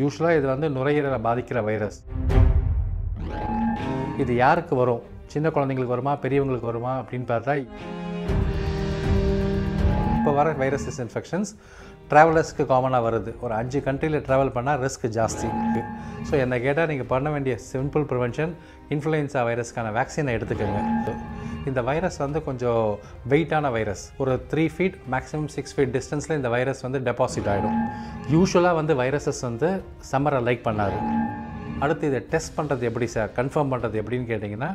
யூஸ்வலாக இது வந்து நுரையீரலை பாதிக்கிற வைரஸ் இது யாருக்கு வரும் சின்ன குழந்தைங்களுக்கு வருமா பெரியவங்களுக்கு வருமா அப்படின்னு பார்த்தா இப்போ வர வைரஸஸ் இன்ஃபெக்ஷன்ஸ் ட்ராவலர்ஸ்க்கு காமனாக வருது ஒரு அஞ்சு கண்ட்ரியில் ட்ராவல் பண்ணால் ரிஸ்க் ஜாஸ்தி ஸோ என்னை கேட்டால் நீங்கள் பண்ண வேண்டிய சிம்பிள் ப்ரிவென்ஷன் இன்ஃப்ளூயன்ஸா வைரஸ்க்கான வேக்சினை எடுத்துக்கோங்க இந்த வைரஸ் வந்து கொஞ்சம் வெயிட்டான வைரஸ் ஒரு three feet maximum six feet டிஸ்டன்ஸில் இந்த வைரஸ் வந்து டெபாசிட் ஆகிடும் யூஸ்வலாக வந்து வைரஸஸ் வந்து சம்மரை லைக் பண்ணாது அடுத்து இதை டெஸ்ட் பண்ணுறது எப்படி சார் கன்ஃபார்ம் பண்ணுறது எப்படின்னு கேட்டிங்கன்னா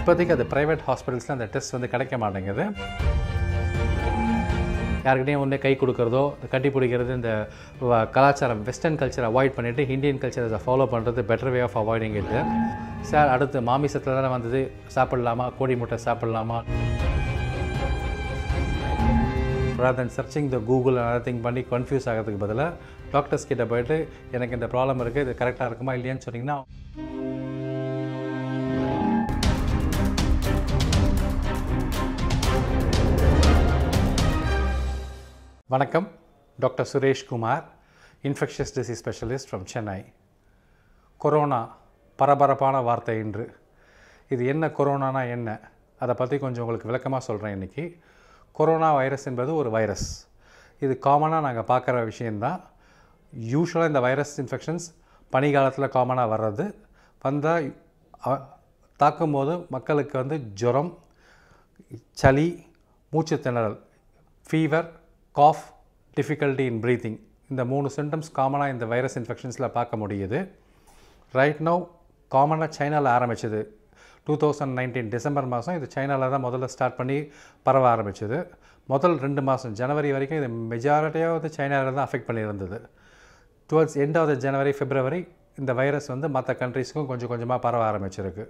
இப்போதைக்கு அது ப்ரைவேட் ஹாஸ்பிட்டல்ஸில் அந்த டெஸ்ட் வந்து கிடைக்க மாட்டேங்குது யாருக்கிட்டையும் ஒன்று கை கொடுக்குறதோ கட்டி பிடிக்கிறது இந்த கலாச்சாரம் வெஸ்டர்ன் கல்ச்சர் அவாய்ட் பண்ணிவிட்டு இந்தியன் கல்ச்சரை ஃபாலோ பண்ணுறது better way of avoiding it sir அடுத்து மாமிசத்தில் தானே வந்தது சாப்பிட்லாமா கோழி முட்டை சாப்பிட்லாமா ராதன் சர்ச்சிங் த கூகுள் அதை திங்க் பண்ணி கன்ஃபியூஸ் ஆகிறதுக்கு பதிலாக டாக்டர்ஸ் கிட்டே போயிட்டு எனக்கு இந்த ப்ராப்ளம் இருக்குது இது கரெக்டாக இருக்குமா இல்லையான்னு சொன்னிங்கன்னா வணக்கம் doctor Sureshkumar infectious disease specialist from Chennai corona பரபரப்பான வார்த்தை இன்று இது என்ன கொரோனானா என்ன அதை பற்றி கொஞ்சம் உங்களுக்கு விளக்கமாக சொல்கிறேன் இன்றைக்கி கொரோனா வைரஸ் என்பது ஒரு வைரஸ் இது காமனாக நாங்கள் பார்க்குற விஷயந்தான் யூஸ்வலாக இந்த வைரஸ் இன்ஃபெக்ஷன்ஸ் பனிகாலத்தில் காமனாக வர்றது வந்தால் தாக்கும்போது மக்களுக்கு வந்து ஜுரம் சளி மூச்சு திணறல் fever cough difficulty in breathing இந்த மூணு சிம்டம்ஸ் காமனாக இந்த வைரஸ் இன்ஃபெக்ஷன்ஸில் பார்க்க முடியுது ரைட் நவ் காமனாக சைனாவில் ஆரம்பிச்சது டூ தௌசண்ட் நைன்டீன் டிசம்பர் மாதம் இது சைனாவில் தான் முதல்ல ஸ்டார்ட் பண்ணி பரவ ஆரம்பிச்சது முதல் ரெண்டு மாதம் ஜனவரி வரைக்கும் இது மெஜாரிட்டியாக வந்து சைனாவில் தான் அஃபெக்ட் பண்ணியிருந்தது twelfths end of the January February இந்த வைரஸ் வந்து மற்ற கண்ட்ரீஸ்க்கும் கொஞ்சம் கொஞ்சமாக பரவ ஆரம்பிச்சிருக்கு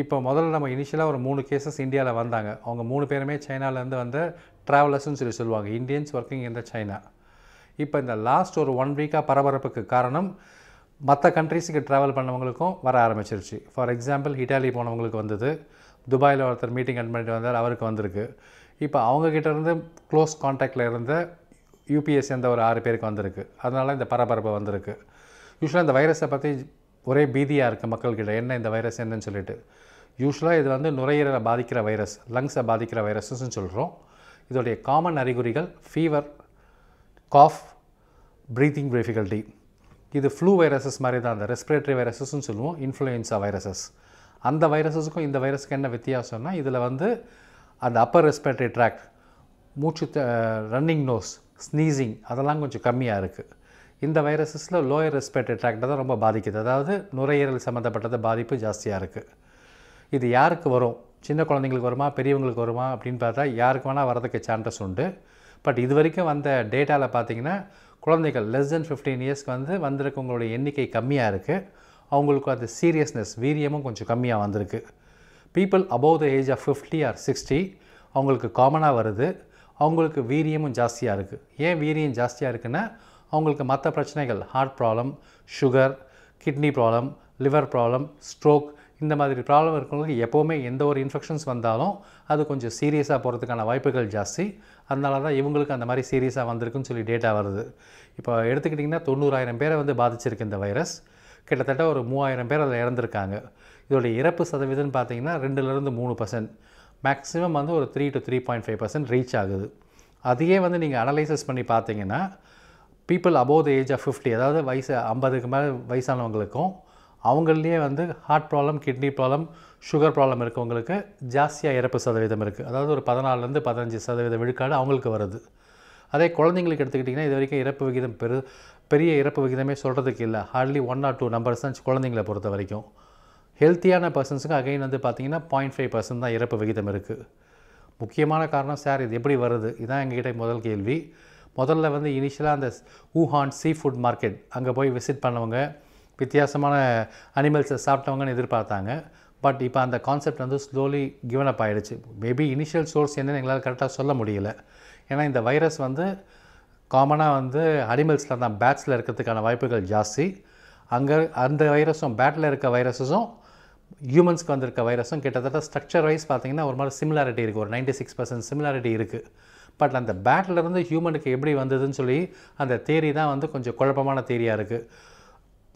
இப்போ முதல்ல நம்ம இனிஷியலாக ஒரு மூணு கேசஸ் இந்தியாவில் வந்தாங்க அவங்க மூணு பேருமே சைனாவிலேருந்து வந்த ட்ராவலர்ஸ்னு சொல்லி சொல்லுவாங்க இந்தியன்ஸ் ஒர்க்கிங் இந்த சைனா இப்போ இந்த லாஸ்ட் ஒரு ஒன் வீக்காக பரபரப்புக்கு காரணம் மற்ற கண்ட்ரீஸுக்கு ட்ராவல் பண்ணவங்களுக்கும் வர ஆரம்பிச்சிருச்சு ஃபார் எக்ஸாம்பிள் இட்டாலி போனவங்களுக்கு வந்தது துபாயில் ஒருத்தர் மீட்டிங் அட்டன் பண்ணிட்டு வந்தார் அவருக்கு வந்திருக்கு இப்போ அவங்கக்கிட்ட இருந்து க்ளோஸ் கான்டாக்டில் இருந்த யூபிஎஸ் சேர்ந்த ஒரு ஆறு பேருக்கு வந்திருக்கு அதனால இந்த பரபரப்பு வந்திருக்கு யூஸ்வலாக இந்த வைரஸை பற்றி ஒரே பீதியாக இருக்குது மக்கள்கிட்ட என்ன இந்த வைரஸ் என்னன்னு சொல்லிட்டு யூஸ்வலாக இது வந்து நுரையீரலை பாதிக்கிற வைரஸ் லங்ஸை பாதிக்கிற வைரஸ்ன்னு சொல்கிறோம் இதோடைய காமன் அறிகுறிகள் ஃபீவர் காஃப் ப்ரீத்திங் டிஃபிகல்ட்டி இது ஃப்ளூ வைரஸஸ் மாதிரி தான் அந்த ரெஸ்பிரேட்டரி வைரஸஸ்ன்னு சொல்லுவோம் இன்ஃப்ளூயன்ஸா வைரஸஸ் அந்த வைரஸஸுக்கும் இந்த வைரஸுக்கு என்ன வித்தியாசம்னா இதில் வந்து அந்த அப்பர் ரெஸ்பிரேட்டரி ட்ராக் மூச்சு ரன்னிங் நோஸ் ஸ்னீசிங் அதெல்லாம் கொஞ்சம் கம்மியாக இருக்குது இந்த வைரஸஸில் லோயர் ரெஸ்பிரேட்டரி ட்ராக்டை தான் ரொம்ப பாதிக்குது அதாவது நுரையீரல் சம்மந்தப்பட்டது பாதிப்பு ஜாஸ்தியாக இருக்குது இது யாருக்கு வரும் சின்ன குழந்தைங்களுக்கு வருமா பெரியவங்களுக்கு வருமா அப்படின்னு பார்த்தா யாருக்கு வேணால் வரதுக்கு சான்சஸ் உண்டு பட் இது வரைக்கும் வந்த டேட்டாவில் பார்த்தீங்கன்னா குழந்தைகள் லெஸ் தென் ஃபிஃப்டீன் இயர்ஸ்க்கு வந்து வந்திருக்கவங்களுடைய எண்ணிக்கை கம்மியாக இருக்குது அவங்களுக்கு அந்த சீரியஸ்னஸ் வீரியமும் கொஞ்சம் கம்மியாக வந்திருக்கு people above the age of fifty or sixty அவங்களுக்கு காமனாக வருது அவங்களுக்கு வீரியமும் ஜாஸ்தியாக இருக்குது ஏன் வீரியம் ஜாஸ்தியாக இருக்குன்னா அவங்களுக்கு மற்ற பிரச்சனைகள் heart problem sugar kidney problem liver problem stroke இந்த மாதிரி ப்ராப்ளம் இருக்கிறவங்களுக்கு எப்போவுமே எந்த ஒரு இன்ஃபெக்ஷன்ஸ் வந்தாலும் அது கொஞ்சம் சீரியஸாக போகிறதுக்கான வாய்ப்புகள் ஜாஸ்தி அதனால தான் இவங்களுக்கு அந்த மாதிரி சீரியஸாக வந்திருக்குன்னு சொல்லி டேட்டா வருது இப்போ எடுத்துக்கிட்டிங்கன்னா தொண்ணூறாயிரம் பேரை வந்து பாதிச்சிருக்கு இந்த வைரஸ் கிட்டத்தட்ட ஒரு மூவாயிரம் பேர் அதில் இறந்துருக்காங்க இதோடைய இறப்பு சதவீதம்னு பார்த்தீங்கன்னா ரெண்டுலேருந்து மூணு பர்சன்ட் மேக்ஸிமம் வந்து ஒரு three to three point five percent reach ஆகுது அதையே வந்து நீங்கள் அனலைசஸ் பண்ணி பார்த்தீங்கன்னா people above the age of fifty அதாவது வயசு ஐம்பதுக்கு மேலே வயசானவங்களுக்கும் அவங்களே வந்து heart problem kidney problem sugar problem இருக்கவங்களுக்கு ஜாஸ்தியாக இறப்பு சதவீதம் இருக்குது அதாவது ஒரு பதினாலருந்து பதினஞ்சு சதவீத விழுக்காடு அவங்களுக்கு வருது அதே குழந்தைங்களுக்கு எடுத்துக்கிட்டிங்கன்னா இது வரைக்கும் இறப்பு விகிதம் பெரு பெரிய இறப்பு விகிதமே சொல்கிறதுக்கு இல்லை hardly one or two numbers தான் குழந்தைங்களை பொறுத்த வரைக்கும் ஹெல்த்தியான பர்சன்ஸுக்கு அகைன் வந்து பார்த்திங்கன்னா பாயிண்ட் ஃபைவ் பர்சன்ட் தான் இறப்பு விகிதம் இருக்குது முக்கியமான காரணம் சார் இது எப்படி வருது இதுதான் எங்ககிட்ட முதல் கேள்வி முதல்ல வந்து இனிஷியலாக அந்த ஊஹான் சீ ஃபுட் மார்க்கெட் அங்கே போய் விசிட் பண்ணவங்க வித்தியாசமான அனிமல்ஸை சாப்பிட்டவங்கன்னு எதிர்பார்த்தாங்க பட் இப்போ அந்த கான்செப்ட் வந்து ஸ்லோலி கிவன் அப் ஆகிடுச்சு மேபி இனிஷியல் சோர்ஸ் என்னென்னு எங்களால் கரெக்டாக சொல்ல முடியல ஏன்னா இந்த வைரஸ் வந்து காமனாக வந்து அனிமல்ஸில் தான் பேட்ஸில் இருக்கிறதுக்கான வாய்ப்புகள் ஜாஸ்தி அங்கே அந்த வைரஸும் பேட்டில் இருக்க வைரஸஸும் ஹியூமன்ஸ்க்கு வந்திருக்க வைரஸும் கிட்டத்தட்ட ஸ்ட்ரக்சர் வைஸ் பார்த்திங்கன்னா ஒரு மாதிரி சிமிலாரிட்டி இருக்குது ஒரு நைன்டி சிக்ஸ் பர்சன்ட் சிமிலாரிட்டி இருக்குது பட் அந்த பேட்டிலேருந்து ஹியூமனுக்கு எப்படி வந்ததுன்னு சொல்லி அந்த தேரி தான் வந்து கொஞ்சம் குழப்பமான தேரியாக இருக்குது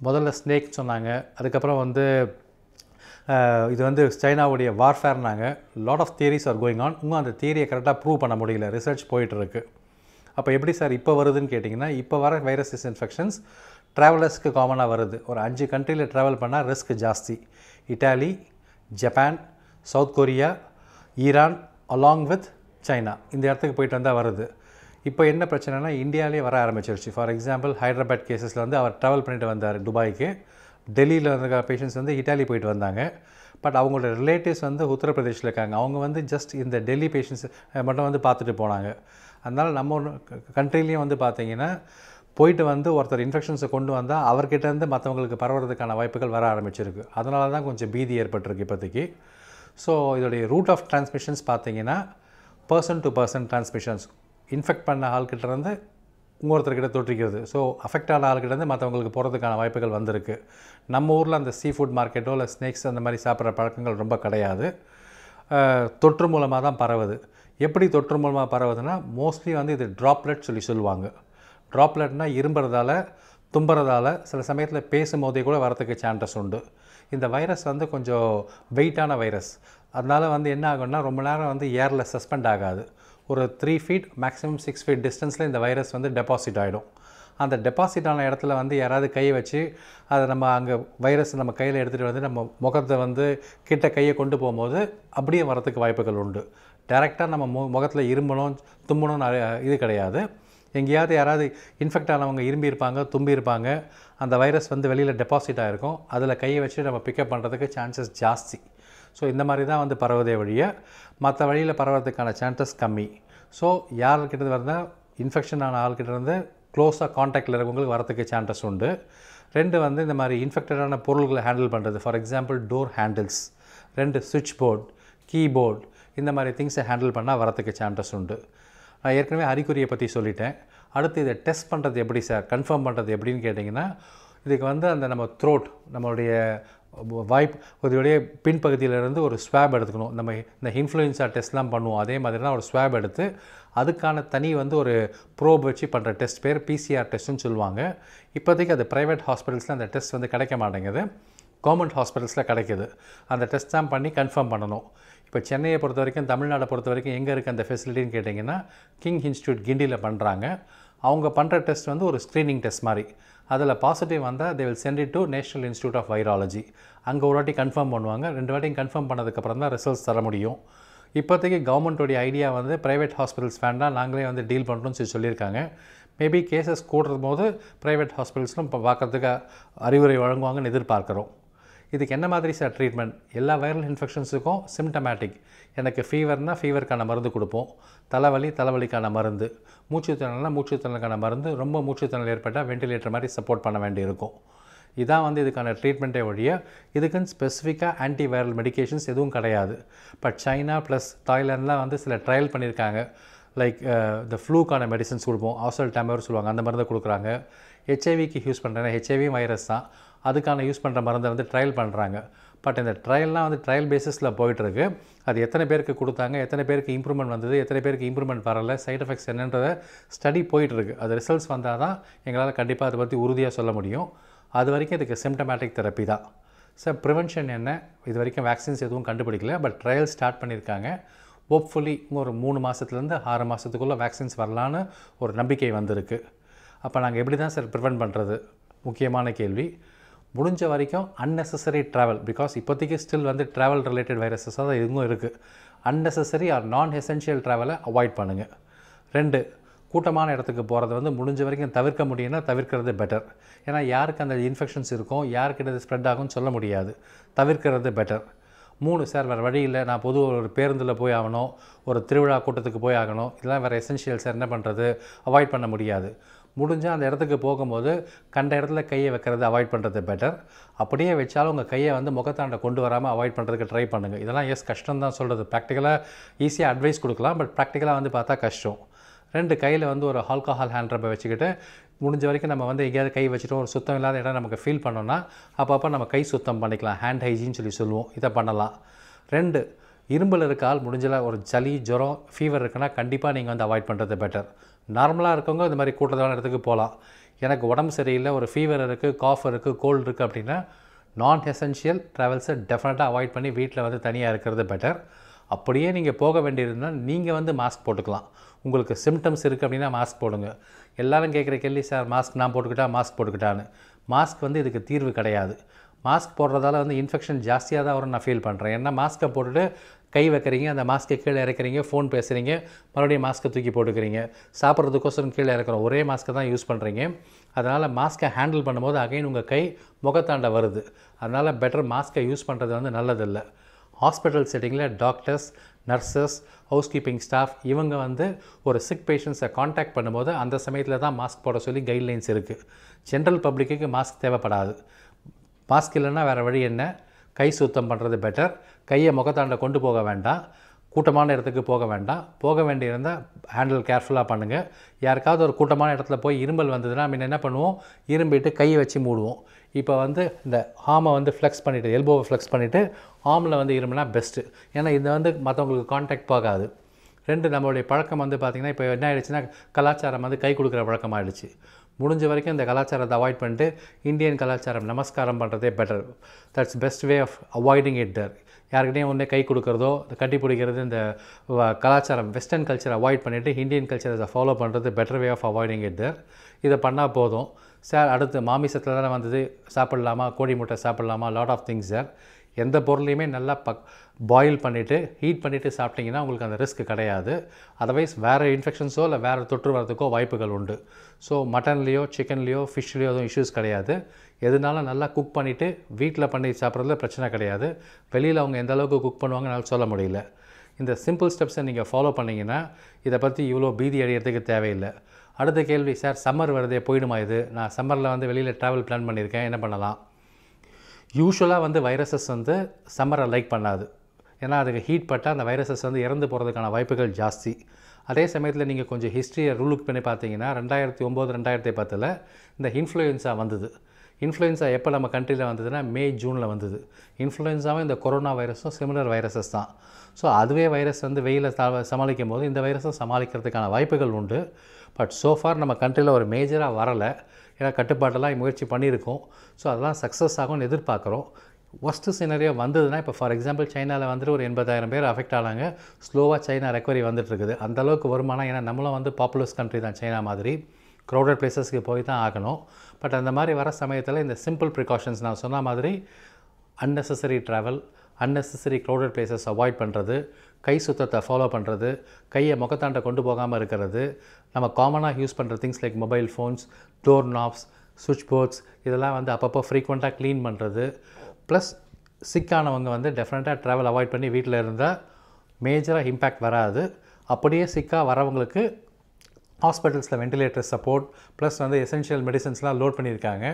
முதல்ல ஸ்னேக் சொன்னாங்க அதுக்கப்புறம் வந்து இது வந்து சைனாவுடைய வார்ஃபேர்னாங்க lot of theories are going on இன்னும் அந்த தியரியை கரெக்டாக ப்ரூவ் பண்ண முடியல ரிசர்ச் போயிட்டுருக்கு அப்போ எப்படி சார் இப்போ வருதுன்னு கேட்டிங்கன்னா இப்போ வர வைரஸ் இன்ஃபெக்ஷன்ஸ் ட்ராவலர்ஸ்க்கு காமனாக வருது ஒரு அஞ்சு கண்ட்ரியில் ட்ராவல் பண்ணால் ரிஸ்க் ஜாஸ்தி Italy Japan South Korea Iran along with China இந்த இடத்துக்கு போயிட்டு வந்தால் வருது இப்போ என்ன பிரச்சனைனா இந்தியாவிலே வர ஆரம்பிச்சிருச்சு ஃபார் எக்ஸாம்பிள் ஹைதராபாத் கேசஸில் வந்து அவர் ட்ராவல் பண்ணிட்டு வந்தார் துபாய்க்கு டெல்லியில் இருந்த பேஷண்ட்ஸ் வந்து இட்டாலி போயிட்டு வந்தாங்க பட் அவங்களோட ரிலேட்டிவ்ஸ் வந்து உத்தரப்பிரதேஷில் இருக்காங்க அவங்க வந்து ஜஸ்ட் இந்த டெல்லி பேஷண்ட்ஸ் மட்டும் வந்து பார்த்துட்டு போனாங்க அதனால் நம்ம கண்ட்ரிலையும் வந்து பார்த்தீங்கன்னா போயிட்டு வந்து ஒருத்தர் இன்ஃபெக்ஷன்ஸை கொண்டு வந்தால் அவர்கிட்டேருந்து மற்றவங்களுக்கு பரவுறதுக்கான வாய்ப்புகள் வர ஆரம்பிச்சிருக்கு அதனால தான் கொஞ்சம் பீதி ஏற்பட்டிருக்கு இப்போதைக்கு ஸோ இதோடைய ரூட் ஆஃப் டிரான்ஸ்மிஷன்ஸ் பார்த்தீங்கன்னா person to person transmissions infect பண்ண ஆள்கிட்டேருந்து இன்னொருத்தர்கிட்ட தொற்றிக்கிறது ஸோ அஃபெக்ட் ஆன ஆள்கிட்டேருந்து மற்றவங்களுக்கு போகிறதுக்கான வாய்ப்புகள் வந்திருக்கு நம்ம ஊரில் அந்த சீ ஃபுட் மார்க்கெட்டோ இல்லை ஸ்நேக்ஸ் அந்த மாதிரி சாப்பிட்ற பழக்கங்கள் ரொம்ப கிடையாது தொற்று மூலமாக தான் பரவுது எப்படி தொற்று மூலமாக பரவுதுன்னா மோஸ்ட்லி வந்து இது ட்ராப்லெட் சொல்லி சொல்லுவாங்க ட்ராப்லெட்னால் இரும்புறதால தும்புறதால சில சமயத்தில் பேசும்போதே கூட வரத்துக்கு சான்சஸ் உண்டு இந்த வைரஸ் வந்து கொஞ்சம் வெயிட்டான வைரஸ் அதனால் வந்து என்ன ஆகும்னா ரொம்ப நேரம் வந்து ஏரில் சஸ்பெண்ட் ஆகாது ஒரு three feet maximum six feet டிஸ்டன்ஸில் இந்த வைரஸ் வந்து டெபாசிட் ஆகிடும் அந்த டெபாசிட் ஆன இடத்துல வந்து யாராவது கையை வச்சு அதை நம்ம அங்கே வைரஸ் நம்ம கையில் எடுத்துகிட்டு வந்து நம்ம முகத்தை வந்து கிட்ட கையை கொண்டு போகும்போது அப்படியே வரத்துக்கு வாய்ப்புகள் உண்டு டேரெக்டாக நம்ம மு முகத்தில் இரும்பணும் தும்பணும்னு இது கிடையாது எங்கேயாவது யாராவது இன்ஃபெக்ட் ஆனவங்க இரும்பியிருப்பாங்க தும்பியிருப்பாங்க அந்த வைரஸ் வந்து வெளியில் டெபாசிட் ஆகிருக்கும் அதில் கையை வச்சு நம்ம பிக்கப் பண்ணுறதுக்கு சான்சஸ் ஜாஸ்தி ஸோ இந்த மாதிரி தான் வந்து பரவதே வழிய மற்ற வழியில் பரவதுக்கான சான்சஸ் கம்மி ஸோ யார்கிட்ட வந்தால் இன்ஃபெக்ஷன் ஆன ஆள்கிட்டேருந்து க்ளோஸாக காண்டாக்டில் இருக்கவங்களுக்கு வரத்துக்கு சான்சஸ் உண்டு ரெண்டு வந்து இந்த மாதிரி இன்ஃபெக்டடான பொருள்களை ஹேண்டில் பண்ணுறது ஃபார் எக்ஸாம்பிள் டோர் ஹேண்டில்ஸ் ரெண்டு சுவிட்ச் போர்ட் கீபோர்ட் இந்த மாதிரி திங்ஸை ஹேண்டில் பண்ணால் வரத்துக்கு சான்சஸ் உண்டு நான் ஏற்கனவே அறிகுறியை பற்றி சொல்லிட்டேன் அடுத்து இதை டெஸ்ட் பண்ணுறது எப்படி சார் கன்ஃபார்ம் பண்ணுறது எப்படின்னு கேட்டிங்கன்னா இதுக்கு வந்து அந்த நம்ம த்ரோட் நம்மளுடைய வாய்ப் இதோடைய பின்பகுதியிலிருந்து ஒரு ஸ்வாப் எடுத்துக்கணும் நம்ம இந்த இன்ஃப்ளூயன்சா டெஸ்ட்லாம் பண்ணுவோம் அதே மாதிரி தான் ஒரு ஸ்வாப் எடுத்து அதுக்கான தனி வந்து ஒரு ப்ரோப் வச்சு பண்ணுற டெஸ்ட் பேர் பிசிஆர் டெஸ்ட்டுன்னு சொல்லுவாங்க இப்போதைக்கு அது ப்ரைவேட் ஹாஸ்பிட்டல்ஸில் அந்த டெஸ்ட் வந்து கிடைக்க மாட்டேங்குது கவர்மெண்ட் ஹாஸ்பிட்டல்ஸில் கிடைக்கிது அந்த டெஸ்ட் தான் பண்ணி கன்ஃபார்ம் பண்ணணும் இப்போ சென்னையை பொறுத்த வரைக்கும் தமிழ்நாடை பொறுத்த வரைக்கும் எங்கே இருக்குது அந்த ஃபெசிலிட்டின்னு கேட்டிங்கன்னா கிங் இன்ஸ்டியூட் கிண்டியில் பண்ணுறாங்க அவங்க பண்ணுற டெஸ்ட் வந்து ஒரு ஸ்க்ரீனிங் டெஸ்ட் மாதிரி அதில் பாசிட்டிவ் வந்தால் they will send it to National Institute of Virology அங்கே ஒரு வாட்டி கன்ஃபார்ம் பண்ணுவாங்க ரெண்டு வாட்டியும் கன்ஃபார்ம் பண்ணதுக்கப்புறம் தான் ரிசல்ட்ஸ் தர முடியும் இப்போதைக்கு கவர்மெண்ட்டோடைய ஐடியா வந்து ப்ரைவேட் ஹாஸ்பிட்டல்ஸ் வேண்டாம் நாங்களே வந்து டீல் பண்ணுறோம்னு சொல்லி சொல்லியிருக்காங்க மேபி கேசஸ் கூடுறது போது ப்ரைவேட் ஹாஸ்பிட்டல்ஸ்லாம் இப்போ பார்க்குறதுக்கு அறிவுரை வழங்குவாங்கன்னு எதிர்பார்க்குறோம் இதுக்கு என்ன மாதிரி சார் ட்ரீட்மெண்ட் எல்லா வைரல் இன்ஃபெக்ஷன்ஸுக்கும் சிம்டமேட்டிக் எனக்கு ஃபீவர்னால் ஃபீவருக்கான மருந்து கொடுப்போம் தலைவலி தலைவலிக்கான மருந்து மூச்சு மூச்சுத்திணலுக்கான மருந்து ரொம்ப மூச்சுத்திணல் ஏற்பட்டால் வெண்டிலேட்டர் மாதிரி சப்போர்ட் பண்ண வேண்டியிருக்கும் இதான் வந்து இதுக்கான ட்ரீட்மெண்ட்டே ஒழிய இதுக்குன்னு ஸ்பெசிஃபிக்காக ஆன்டி வைரல் மெடிக்கேஷன்ஸ் எதுவும் கிடையாது பட் சைனா ப்ளஸ் தாய்லாந்தெலாம் வந்து சில ட்ரையல் பண்ணியிருக்காங்க லைக் இந்த ஃப்ளூக்கான மெடிசன்ஸ் கொடுப்போம் ஆசல் டேமர் சொல்லுவாங்க அந்த மருந்து கொடுக்குறாங்க ஹெச்ஐவிக்கு யூஸ் பண்ணுறேன்னா ஹெச்ஐவி வைரஸ் தான் அதுக்கான யூஸ் பண்ணுற மருந்தை வந்து ட்ரையல் பண்ணுறாங்க பட் இந்த ட்ரையல்லாம் வந்து ட்ரையல் பேசிஸில் போயிட்டுருக்கு அது எத்தனை பேருக்கு கொடுத்தாங்க எத்தனை பேருக்கு இம்ப்ரூவ்மெண்ட் வந்தது எத்தனை பேருக்கு இம்ப்ரூவ்மெண்ட் வரல சைட் எஃபெக்ட்ஸ் என்னன்றதை ஸ்டடி போயிட்டுருக்கு அது ரிசல்ட்ஸ் வந்தால் தான் எங்களால் கண்டிப்பாக அதை பற்றி உறுதியாக சொல்ல முடியும் அது வரைக்கும் இதுக்கு சிம்டமேட்டிக் தெரப்பி தான் சார் ப்ரிவென்ஷன் என்ன இது வரைக்கும் வேக்சின்ஸ் எதுவும் கண்டுபிடிக்கல பட் ட்ரையல் ஸ்டார்ட் பண்ணியிருக்காங்க ஹோப்ஃபுல்லி ஒரு மூணு மாதத்துலேருந்து ஆறு மாதத்துக்குள்ளே வேக்சின்ஸ் வரலான்னு ஒரு நம்பிக்கை வந்திருக்கு அப்போ நாங்கள் எப்படி தான் சார் ப்ரிவெண்ட் பண்ணுறது முக்கியமான கேள்வி முடிஞ்ச வரைக்கும் அன்னெசசரி ட்ராவல் பிகாஸ் இப்போதைக்கு ஸ்டில் வந்து ட்ராவல் ரிலேட்டட் வைரஸஸ் தான் இதுவும் இருக்குது அன்னெசசரி ஆர் நான் எசென்ஷியல் ட்ராவலை அவாய்ட் பண்ணுங்கள் ரெண்டு கூட்டமான இடத்துக்கு போகிறது வந்து முடிஞ்ச வரைக்கும் தவிர்க்க முடியும்னா தவிர்க்கிறது பெட்டர் ஏன்னா யாருக்கு அந்த இன்ஃபெக்ஷன்ஸ் இருக்கும் யாருக்கு இது ஸ்ப்ரெட் ஆகும்னு சொல்ல முடியாது தவிர்க்கிறது பெட்டர் மூணு சார் வேறு வழி இல்லை நான் பொது ஒரு பேருந்தில் போய் ஆகணும் ஒரு திருவிழா கூட்டத்துக்கு போய் ஆகணும் இதெல்லாம் வேறு எசென்ஷியல் சார் என்ன பண்ணுறது அவாய்ட் பண்ண முடியாது முடிஞ்சால் அந்த இடத்துக்கு போகும்போது கண்ட இடத்துல கையை வைக்கிறது அவாய்ட் பண்ணுறது பெட்டர் அப்படியே வச்சாலும் உங்கள் கையை வந்து முகத்தாண்டை கொண்டு வராமல் அவாய்ட் பண்ணுறதுக்கு ட்ரை பண்ணுங்கள் இதெல்லாம் எஸ் கஷ்டம் தான் சொல்கிறது ப்ராக்டிக்கலாக ஈஸியாக அட்வைஸ் கொடுக்கலாம் பட் ப்ராக்டிக்கலாக வந்து பார்த்தா கஷ்டம் ரெண்டு கையில் வந்து ஒரு ஆல்கஹால் ஹேண்ட் ரப்பை வச்சுக்கிட்டு முடிஞ்ச வரைக்கும் நம்ம வந்து எங்கேயாவது கை வச்சுட்டு ஒரு சுத்தம் இல்லாத இடம் நமக்கு ஃபீல் பண்ணோன்னா அப்பப்போ நம்ம கை சுத்தம் பண்ணிக்கலாம் ஹேண்ட் ஹைஜின் சொல்லி சொல்லுவோம் இதை பண்ணலாம் ரெண்டு இரும்பல் இருக்கால் முடிஞ்சல ஒரு சளி ஜுரம் ஃபீவர் இருக்குன்னா கண்டிப்பாக நீங்கள் வந்து அவாய்ட் பண்ணுறது பெட்டர் நார்மலாக இருக்கவங்க இந்த மாதிரி கூட்டத்தான இடத்துக்கு போகலாம் எனக்கு உடம்பு சரியில்லை ஒரு ஃபீவர் இருக்குது காஃப் இருக்குது கோல்டு இருக்குது அப்படின்னா நான் எசென்ஷியல் ட்ராவல்ஸை டெஃபினட்டாக அவாய்ட் பண்ணி வீட்டில் வந்து தனியாக இருக்கிறது பெட்டர் அப்படியே நீங்கள் போக வேண்டியிருந்தால் நீங்கள் வந்து மாஸ்க் போட்டுக்கலாம் உங்களுக்கு சிம்டம்ஸ் இருக்குது அப்படின்னா மாஸ்க் போடுங்க எல்லோரும் கேட்குற கேள்வி சார் மாஸ்க் நான் போட்டுக்கிட்டா மாஸ்க் போட்டுக்கிட்டான்னு மாஸ்க் வந்து இதுக்கு தீர்வு கிடையாது மாஸ்க் போடுறதால வந்து இன்ஃபெக்ஷன் ஜாஸ்தியாக தான் வரும் நான் ஃபீல் பண்ணுறேன் ஏன்னா மாஸ்க்கை போட்டுட்டு கை வைக்கிறீங்க அந்த மாஸ்க்கை கீழே இறக்குறீங்க ஃபோன் பேசுகிறீங்க மறுபடியும் மாஸ்க்கை தூக்கி போட்டுக்கிறீங்க சாப்பிட்றதுக்கோசரம் கீழே இறக்குறோம் ஒரே மாஸ்க்கை தான் யூஸ் பண்ணுறீங்க அதனால் மாஸ்க்கை ஹேண்டில் பண்ணும்போது அகைன் உங்கள் கை முகத்தாண்ட வருது அதனால் பெட்டர் மாஸ்க்கை யூஸ் பண்ணுறது வந்து நல்லதில்லை ஹாஸ்பிட்டல் செட்டிங்கில் doctors nurses housekeeping staff இவங்க வந்து ஒரு சிக் பேஷண்ட்ஸை காண்டாக்ட் பண்ணும்போது அந்த சமயத்தில் தான் மாஸ்க் போட சொல்லி கைட்லைன்ஸ் இருக்குது ஜென்ரல் பப்ளிக்கு மாஸ்க் தேவைப்படாது மாஸ்க் இல்லைன்னா வேறு வழி என்ன கை சுத்தம் பண்ணுறது பெட்டர் கையை முகத்தாண்ட கொண்டு போக வேண்டாம் கூட்டமான இடத்துக்கு போக வேண்டாம் போக வேண்டியிருந்தால் ஹேண்டில் கேர்ஃபுல்லாக பண்ணுங்கள் யாருக்காவது ஒரு கூட்டமான இடத்துல போய் இரும்பல் வந்ததுன்னா நம்ம என்ன பண்ணுவோம் இரும்பிட்டு கையை வச்சு மூடுவோம் இப்போ வந்து இந்த ஆமை வந்து ஃப்ளெக்ஸ் பண்ணிவிட்டு எல்போவை ஃப்ளெக்ஸ் பண்ணிவிட்டு ஆமில் வந்து இருமுனா பெஸ்ட்டு ஏன்னா இதை வந்து மற்றவங்களுக்கு கான்டாக்ட் போகாது ரெண்டு நம்மளுடைய பழக்கம் வந்து பார்த்திங்கன்னா இப்போ என்ன ஆகிடுச்சுன்னா கலாச்சாரம் வந்து கை கொடுக்குற பழக்கம் ஆகிடுச்சு முடிஞ்ச வரைக்கும் இந்த கலாச்சாரத்தை அவாய்ட் பண்ணிட்டு இந்தியன் கலாச்சாரம் நமஸ்காரம் பண்ணுறதே better that's best way of avoiding it டர் யாருக்கிட்டையும் ஒன்றே கை கொடுக்குறதோ கட்டி பிடிக்கிறது இந்த கலாச்சாரம் வெஸ்டர்ன் கல்ச்சர் அவாய்ட் பண்ணிவிட்டு இந்தியன் கல்ச்சரை ஃபாலோ பண்ணுறது better way of avoiding it தர் இதை பண்ணால் போதும் சார் அடுத்து மாமிசத்தில் தானே வந்தது சாப்பிட்லாமா கோழி முட்டை சாப்பிட்லாமா லாட் ஆஃப் திங்ஸ் சார் எந்த பொருளையுமே நல்லா பக் பாயில் பண்ணிவிட்டு ஹீட் பண்ணிவிட்டு சாப்பிட்டிங்கன்னா உங்களுக்கு அந்த ரிஸ்க் கிடையாது அதர்வைஸ் வேறு இன்ஃபெக்ஷன்ஸோ இல்லை வேறு தொற்று வரதுக்கோ வாய்ப்புகள் உண்டு ஸோ மட்டன்லேயோ சிக்கன்லேயோ ஃபிஷ்லேயோ எதுவும் இஷ்யூஸ் கிடையாது எதுனாலும் நல்லா குக் பண்ணிவிட்டு வீட்டில் பண்ணி சாப்பிட்றதுல பிரச்சனை கிடையாது வெளியில் அவங்க எந்த அளவுக்கு குக் பண்ணுவாங்க என்னால் சொல்ல முடியல இந்த சிம்பிள் ஸ்டெப்ஸை நீங்கள் ஃபாலோ பண்ணிங்கன்னா இதை பற்றி இவ்வளோ பீதி அடையிறதுக்கு தேவையில்லை அடுத்த கேள்வி சார் சம்மர் வருதே போயிடுமா இது நான் சம்மரில் வந்து வெளியில் ட்ராவல் பிளான் பண்ணியிருக்கேன் என்ன பண்ணலாம் யூஸ்வலாக வந்து வைரஸஸ் வந்து சம்மரை லைக் பண்ணாது ஏன்னா அதுக்கு ஹீட் பட்டால் அந்த வைரஸஸ் வந்து இறந்து போகிறதுக்கான வாய்ப்புகள் ஜாஸ்தி அதே சமயத்தில் நீங்கள் கொஞ்சம் ஹிஸ்ட்ரியை ரூலுக் பண்ணி பார்த்தீங்கன்னா ரெண்டாயிரத்தி ஒம்பது ரெண்டாயிரத்தி பத்தில் இந்த இன்ஃப்ளூயன்ஸா வந்தது இன்ஃப்ளூயன்ஸா எப்போ நம்ம கண்ட்ரியில் வந்ததுன்னா மே ஜூனில் வந்தது இன்ஃப்ளூயன்ஸாவும் இந்த கொரோனா வைரஸும் சிமிலர் வைரஸஸ் தான் ஸோ அதுவே வைரஸ் வந்து வெயிலில் சமாளிக்கும் போது இந்த வைரஸும் சமாளிக்கிறதுக்கான வாய்ப்புகள் உண்டு பட் சோஃபார் நம்ம கண்ட்ரியில் ஒரு மேஜராக வரலை ஏன்னா கட்டுப்பாட்டெல்லாம் முயற்சி பண்ணியிருக்கோம் ஸோ அதெல்லாம் சக்ஸஸ் ஆகும்னு எதிர்பார்க்குறோம் ஒஸ்ட்டு சீனரியாக வந்ததுன்னா இப்போ ஃபார் எக்ஸாம்பிள் சைனாவில் வந்துட்டு ஒரு எண்பதாயிரம் பேர் அஃபெக்ட் ஆனாங்க ஸ்லோவாக சைனா ரெக்கவரி வந்துட்டுருக்குது அந்தளவுக்கு வருமானம் ஏன்னா நம்மளும் வந்து பாப்புலர்ஸ் கண்ட்ரி தான் சைனா மாதிரி க்ரௌடட் ப்ளேஸஸ்க்கு போய் தான் ஆகணும் பட் அந்த மாதிரி வர சமயத்தில் இந்த சிம்பிள் ப்ரிகாஷன்ஸ் நான் சொன்ன மாதிரி unnecessary travel unnecessary crowded places avoid பண்ணுறது கை சுத்தத்தை ஃபாலோ பண்ணுறது கையை முகத்தாண்ட கொண்டு போகாமல் இருக்கிறது நம்ம காமனாக யூஸ் பண்ணுற things like mobile phones door knobs switchboards இதெல்லாம் வந்து அப்பப்போ ஃப்ரீக்வெண்ட்டாக க்ளீன் பண்ணுறது ப்ளஸ் சிக்கானவங்க வந்து டெஃபினட்டாக ட்ராவல் அவாய்ட் பண்ணி வீட்டில் இருந்தால் மேஜராக இம்பேக்ட் வராது அப்படியே சிக்காக வரவங்களுக்கு ஹாஸ்பிட்டல்ஸில் வெண்டிலேட்டர் சப்போர்ட் ப்ளஸ் வந்து எசென்ஷியல் மெடிசன்ஸ்லாம் லோட் பண்ணியிருக்காங்க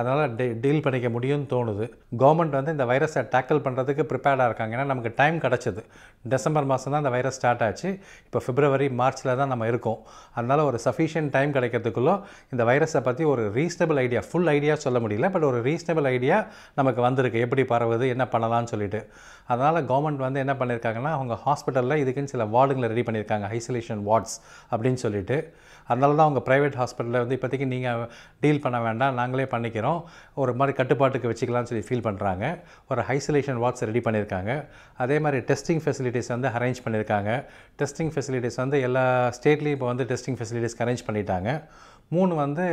அதனால் டீ டீல் பண்ணிக்க முடியும்னு தோணுது கவர்மெண்ட் வந்து இந்த வைரஸை டேக்கிள் பண்ணுறதுக்கு ப்ரிப்பேர்டாக இருக்காங்க ஏன்னா நமக்கு டைம் கிடச்சிது டிசம்பர் மாதம் தான் இந்த வைரஸ் ஸ்டார்ட் ஆச்சு இப்போ பிப்ரவரி மார்ச்சில் தான் நம்ம இருக்கோம் அதனால் ஒரு சஃபிஷியன்ட் டைம் கிடைக்கிறதுக்குள்ளோ இந்த வைரஸை பற்றி ஒரு ரீசனபிள் ஐடியா ஃபுல் ஐடியா சொல்ல முடியல பட் ஒரு ரீசனபிள் ஐடியா நமக்கு வந்திருக்கு எப்படி பரவுது என்ன பண்ணலாம்னு சொல்லிட்டு அதனால் கவர்மெண்ட் வந்து என்ன பண்ணியிருக்காங்கன்னா அவங்க ஹாஸ்பிட்டலில் இதுக்குன்னு சில வார்டுங்களை ரெடி பண்ணியிருக்காங்க ஐசோலேஷன் வார்ட்ஸ் அப்படின்னு சொல்லிட்டு அதனால தான் அவங்க ப்ரைவேட் ஹாஸ்பிட்டலில் வந்து இப்போதைக்கு நீங்கள் டீல் பண்ண வேண்டாம் நாங்களே பண்ணிக்கிறோம் ஒரு மாதிரி கட்டுப்பாட்டுக்கு வச்சுக்கலாம்னு சொல்லி ஃபீல் பண்ணுறாங்க ஒரு ஐசோலேஷன் வாட்ஸ் ரெடி பண்ணியிருக்காங்க அதே மாதிரி டெஸ்டிங் ஃபெசிலிட்டிஸ் வந்து அரேஞ்ச் பண்ணியிருக்காங்க டெஸ்டிங் ஃபெசிலிட்டிஸ் வந்து எல்லா ஸ்டேட்லேயும் இப்போ வந்து டெஸ்டிங் ஃபெசிலிட்டிஸ்க்கு அரேஞ்ச் பண்ணிட்டாங்க மூணு வந்து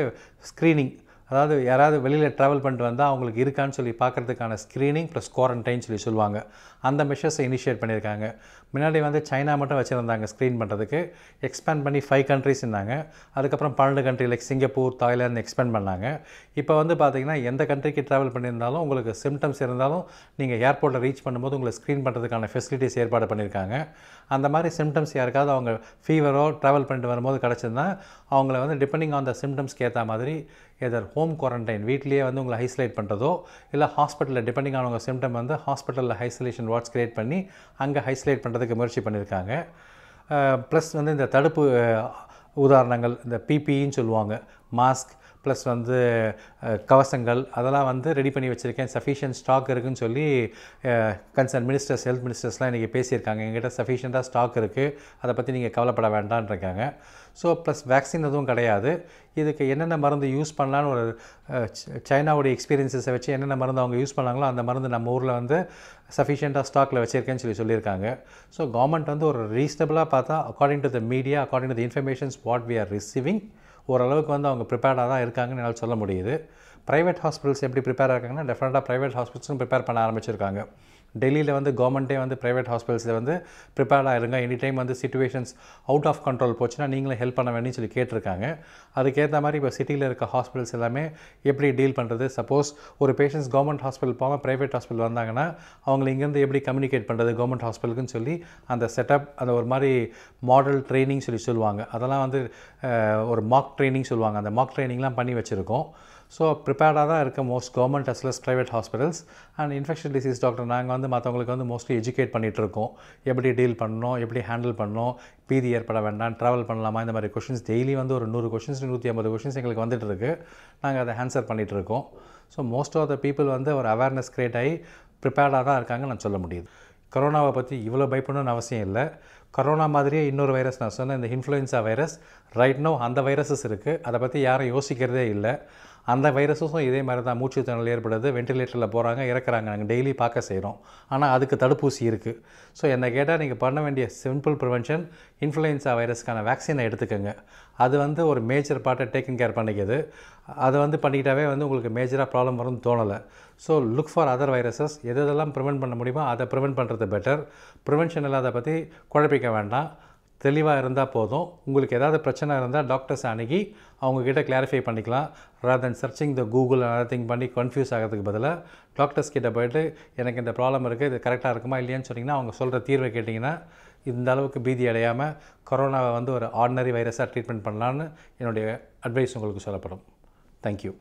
ஸ்க்ரீனிங் அதாவது யாராவது வெளியில் ட்ராவல் பண்ணிட்டு வந்தால் அவங்களுக்கு இருக்கான்னு சொல்லி பார்க்குறதுக்கான ஸ்க்ரீனிங் ப்ளஸ் குவாரண்டைன் சொல்லி சொல்லுவாங்க அந்த மெஷர்ஸை இனிஷியேட் பண்ணியிருக்காங்க முன்னாடி வந்து சைனா மட்டும் வச்சுருந்தாங்க ஸ்க்ரீன் பண்ணுறதுக்கு எக்ஸ்பேண்ட் பண்ணி ஃபைவ் கண்ட்ரிஸ் இருந்தாங்க அதுக்கப்புறம் பன்னெண்டு country like Singapore Thailand expand பண்ணாங்க இப்போ வந்து பார்த்திங்கன்னா எந்த கண்ட்ரிக்கு ட்ராவல் பண்ணியிருந்தாலும் உங்களுக்கு சிம்டம்ஸ் இருந்தாலும் நீங்கள் ஏர்போர்ட்டில் ரீச் பண்ணும்போது உங்களை ஸ்க்ரீன் பண்ணுறதுக்கான ஃபெசிலிட்டிஸ் ஏற்பாடு பண்ணியிருக்காங்க அந்த மாதிரி சிம்டம்ஸ் யாருக்காவது அவங்க ஃபீவரோ ட்ராவல் பண்ணிட்டு வரும்போது கிடச்சிருந்தா அவங்கள வந்து டிபெண்டிங் ஆன் த சிம்டம்ஸ்க்கு ஏற்ற மாதிரி எதர் ஹோம் குவாரண்டைன் வீட்லேயே வந்து உங்களை ஐசோலேட் பண்ணுறதோ இல்லை ஹாஸ்பிட்டலில் டிபெண்டிங் ஆனவங்க சிம்டம் வந்து ஹாஸ்பிட்டலில் ஐசோலேஷன் வார்ட்ஸ் க்ரியேட் பண்ணி அங்கே ஐசோலேட் பண்ணுறதுக்கு முயற்சி பண்ணியிருக்காங்க ப்ளஸ் வந்து இந்த தடுப்பு உதாரணங்கள் இந்த பிபின்னு e சொல்லுவாங்க மாஸ்க் ப்ளஸ் வந்து கவசங்கள் அதெல்லாம் வந்து ரெடி பண்ணி வச்சுருக்கேன் சஃபிஷியன்ட் ஸ்டாக் இருக்குதுன்னு சொல்லி கன்சர்ன் மினிஸ்டர்ஸ் ஹெல்த் மினிஸ்டர்ஸ்லாம் இன்றைக்கி பேசியிருக்காங்க எங்கிட்ட சஃபிஷியண்டாக ஸ்டாக் இருக்குது அதை பற்றி நீங்கள் கவலைப்பட வேண்டான்ருக்காங்க ஸோ ப்ளஸ் வேக்சின் எதுவும் கிடையாது இதுக்கு என்னென்ன மருந்து யூஸ் பண்ணலான்னு ஒரு சைனாவுடைய எக்ஸ்பீரியன்ஸஸை வச்சு என்னென்ன மருந்து அவங்க யூஸ் பண்ணாங்களோ அந்த மருந்து நம்ம ஊரில் வந்து சஃபிஷியண்ட்டாக ஸ்டாக்கில் வச்சுருக்கேன்னு சொல்லி சொல்லியிருக்காங்க ஸோ கவர்மெண்ட் வந்து ஒரு ரீசனபிளாக பார்த்தா according to the media according to the informations what we are receiving ஓரளவுக்கு வந்து அவங்க ப்ரிப்பேர்டாக தான் இருக்காங்கன்னு என்னால் சொல்ல முடியுது ப்ரைவேட் ஹாஸ்பிட்டல்ஸ் எப்படி ப்ரிப்பேர் இருக்காங்கன்னா டெஃபினட்டாக ப்ரைவேட் ஹாஸ்பிட்டல்ஸும் ப்ரிப்பேர் பண்ண ஆரம்பிச்சிருக்காங்க டெல்லியில் வந்து கவர்மெண்ட்டே வந்து ப்ரைவேட் ஹாஸ்பிட்டல்ஸில் வந்து ப்ரிப்பேர்டாக இருங்க எனி டைம் வந்து சுச்சுவேஷன்ஸ் அவுட் ஆஃப் கண்ட்ரோல் போச்சுன்னா நீங்களும் ஹெல்ப் பண்ண வேணும்னு சொல்லி கேட்டிருக்காங்க அதுக்கேற்ற மாதிரி இப்போ சிட்டியில் இருக்க ஹாஸ்பிட்டல்ஸ் எல்லாமே எப்படி டீல் பண்ணுறது சப்போஸ் ஒரு பேஷண்ட்ஸ் கவர்மெண்ட் ஹாஸ்பிட்டல் போகாமல் ப்ரைவேட் ஹாஸ்பிட்டல் வந்தாங்கன்னா அவங்களை இங்கேருந்து எப்படி கம்யூனிகேட் பண்ணுறது கவர்மெண்ட் ஹாஸ்பிட்டலுக்குன்னு சொல்லி அந்த செட்டப் அந்த ஒரு மாதிரி மாடல் ட்ரைனிங் சொல்லி சொல்லுவாங்க அதெல்லாம் வந்து ஒரு மாக் ட்ரைனிங் சொல்லுவாங்க அந்த மாக் ட்ரைனிங்லாம் பண்ணி வச்சுருக்கோம் ஸோ ப்ரிப்பேர்டாக தான் இருக்க most government as well private hospitals and infection disease doctor நாங்கள் வந்து மற்றவங்களுக்கு வந்து மோஸ்ட்லி எஜுகேட் பண்ணிகிட்ருக்கோம் எப்படி டீல் பண்ணணும் எப்படி ஹேண்டில் பண்ணணும் பீதி ஏற்பட வேண்டாம் ட்ராவல் பண்ணலாமா இந்த மாதிரி கொஷின்ஸ் டெய்லி வந்து ஒரு நூறு கொஷின்ஸ் நூற்றி ஐம்பது கொஷின்ஸ் எங்களுக்கு வந்துட்டு இருக்கு நாங்கள் அதை ஆன்சர் பண்ணிகிட்ருக்கோம் so most of the people வந்து ஒரு அவேர்னஸ் க்ரியேட் ஆகி ப்ரிப்பேர்டாக தான் இருக்காங்க நான் சொல்ல முடியுது கொரோனாவை பற்றி இவ்வளோ பயப்படணும்னு அவசியம் இல்லை கொரோனா மாதிரியே இன்னொரு வைரஸ் நான் சொன்னேன் இந்த இன்ஃப்ளூயன்ஸா வைரஸ் ரைட்னோ அந்த வைரஸஸ் இருக்குது அதை பற்றி யாரும் யோசிக்கிறதே இல்லை அந்த வைரஸும் இதே மாதிரி தான் மூச்சு திணறல் ஏற்படுது வெண்டிலேட்டரில் போகிறாங்க இறக்குறாங்க நாங்கள் டெய்லி பார்க்க செய்கிறோம் ஆனால் அதுக்கு தடுப்பூசி இருக்குது ஸோ என்னை கேட்டால் நீங்கள் பண்ண வேண்டிய சிம்பிள் ப்ரிவென்ஷன் இன்ஃப்ளூயன்சா வைரஸ்க்கான வேக்சினை எடுத்துக்கோங்க அது வந்து ஒரு மேஜர் பார்ட்டை டேக்கிங் கேர் பண்ணிக்கிது அதை வந்து பண்ணிக்கிட்டாவே வந்து உங்களுக்கு மேஜராக ப்ராப்ளம் வரும்னு தோணலை so look for other viruses எது எதெல்லாம் ப்ரிவெண்ட் பண்ண முடியுமோ அதை ப்ரிவெண்ட் பண்ணுறது பெட்டர் ப்ரிவென்ஷன் இல்லாத பற்றி குழப்பிக்க வேண்டாம் தெளிவாக இருந்தால் போதும் உங்களுக்கு ஏதாவது பிரச்சனை இருந்தால் டாக்டர்ஸ் அணுகி அவங்கக்கிட்ட கிளாரிஃபை பண்ணிக்கலாம் rather than searching the Google think பண்ணி கன்ஃபியூஸ் ஆகிறதுக்கு பதிலாக டாக்டர்ஸ் கிட்டே போயிட்டு எனக்கு இந்த ப்ராப்ளம் இருக்குது இது கரெக்டாக இருக்குமா இல்லையான்னு சொன்னிங்கன்னா அவங்க சொல்கிற தீர்வை கேட்டிங்கன்னா இந்த அளவுக்கு பீதி அடையாமல் கொரோனாவை வந்து ஒரு ஆர்டினரி வைரஸாக ட்ரீட்மெண்ட் பண்ணலான்னு என்னுடைய அட்வைஸ் உங்களுக்கு சொல்லப்படும் தேங்க்யூ